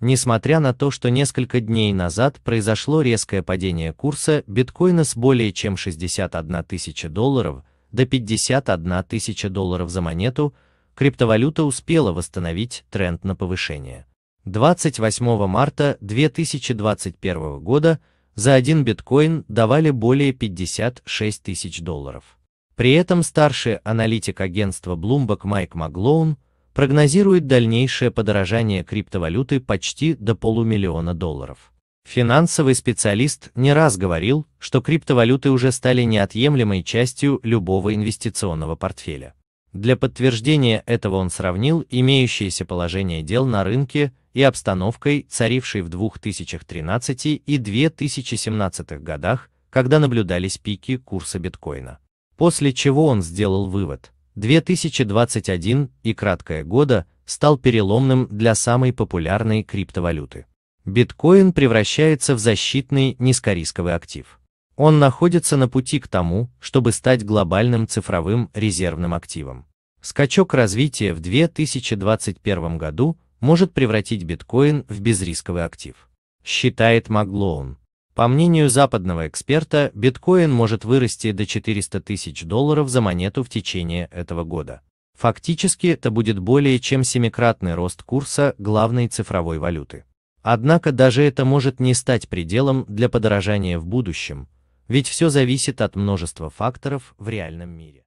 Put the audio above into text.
Несмотря на то, что несколько дней назад произошло резкое падение курса биткоина с более чем 61 тысяча долларов до 51 тысяча долларов за монету, криптовалюта успела восстановить тренд на повышение. 28 марта 2021 года за один биткоин давали более 56 тысяч долларов. При этом старший аналитик агентства Bloomberg Майк Маглоун прогнозирует дальнейшее подорожание криптовалюты почти до полумиллиона долларов. Финансовый специалист не раз говорил, что криптовалюты уже стали неотъемлемой частью любого инвестиционного портфеля. Для подтверждения этого он сравнил имеющееся положение дел на рынке и обстановкой, царившей в 2013 и 2017 годах, когда наблюдались пики курса биткоина. После чего он сделал вывод – 2021 и краткое года стал переломным для самой популярной криптовалюты. Биткоин превращается в защитный низкорисковый актив. Он находится на пути к тому, чтобы стать глобальным цифровым резервным активом. Скачок развития в 2021 году может превратить биткоин в безрисковый актив. Считает Маглоун. По мнению западного эксперта, биткоин может вырасти до 400 тысяч долларов за монету в течение этого года. Фактически это будет более чем семикратный рост курса главной цифровой валюты. Однако даже это может не стать пределом для подорожания в будущем, ведь все зависит от множества факторов в реальном мире.